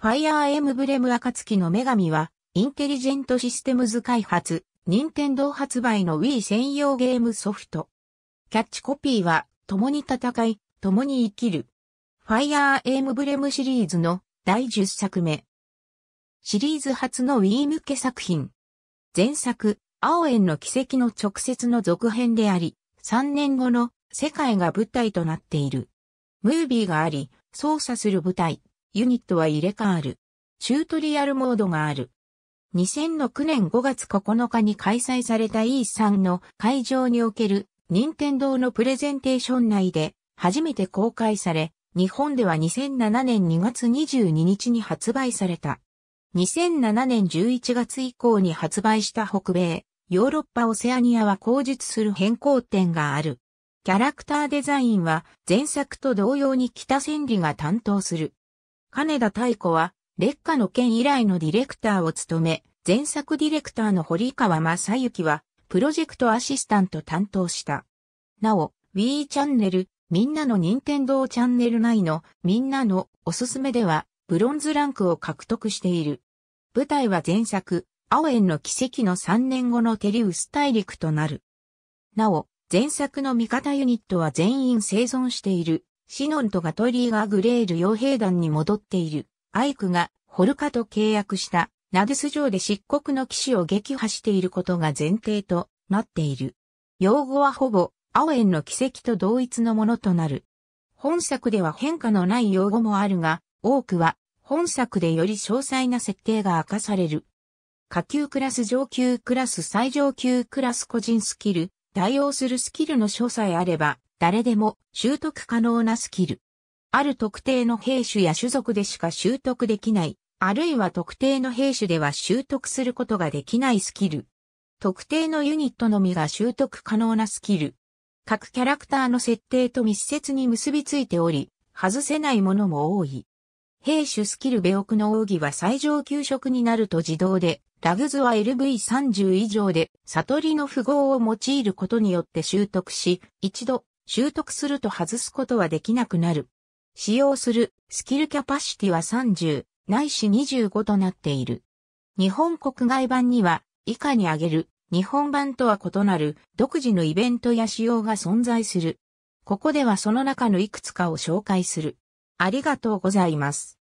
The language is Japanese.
ファイアーエムブレム暁の女神は、インテリジェントシステムズ開発、任天堂発売の Wii 専用ゲームソフト。キャッチコピーは、共に戦い、共に生きる。ファイアーエムブレムシリーズの第10作目。シリーズ初の Wii 向け作品。前作、青円の奇跡の直接の続編であり、3年後の世界が舞台となっている。ムービーがあり、操作する舞台、ユニットは入れ替わる。チュートリアルモードがある。2006年5月9日に開催された E3 の会場における任天堂のプレゼンテーション内で初めて公開され、日本では2007年2月22日に発売された。2007年11月以降に発売した北米、ヨーロッパオセアニアは口述する変更点がある。キャラクターデザインは前作と同様に北千里が担当する。金田太子は、劣化の件以来のディレクターを務め、前作ディレクターの堀川正幸は、プロジェクトアシスタント担当した。なお、Wii チャンネル、みんなの任天堂チャンネル内のみんなのおすすめでは、ブロンズランクを獲得している。舞台は前作、青オの奇跡の3年後のテリウス大陸となる。なお、前作の味方ユニットは全員生存している。シノンとガトリーがグレール傭兵団に戻っている。アイクがホルカと契約したナデス城で漆黒の騎士を撃破していることが前提となっている。用語はほぼアオエンの奇跡と同一のものとなる。本作では変化のない用語もあるが、多くは本作でより詳細な設定が明かされる。下級クラス上級クラス最上級クラス個人スキル、対応するスキルの詳細あれば、誰でも習得可能なスキル。ある特定の兵種や種族でしか習得できない、あるいは特定の兵種では習得することができないスキル。特定のユニットのみが習得可能なスキル。各キャラクターの設定と密接に結びついており、外せないものも多い。兵種スキルベオクの奥義は最上級職になると自動で、ラグズは LV30 以上で、悟りの符号を用いることによって習得し、一度習得すると外すことはできなくなる。使用するスキルキャパシティは30、ないし25となっている。日本国外版には以下に挙げる日本版とは異なる独自のイベントや仕様が存在する。ここではその中のいくつかを紹介する。ありがとうございます。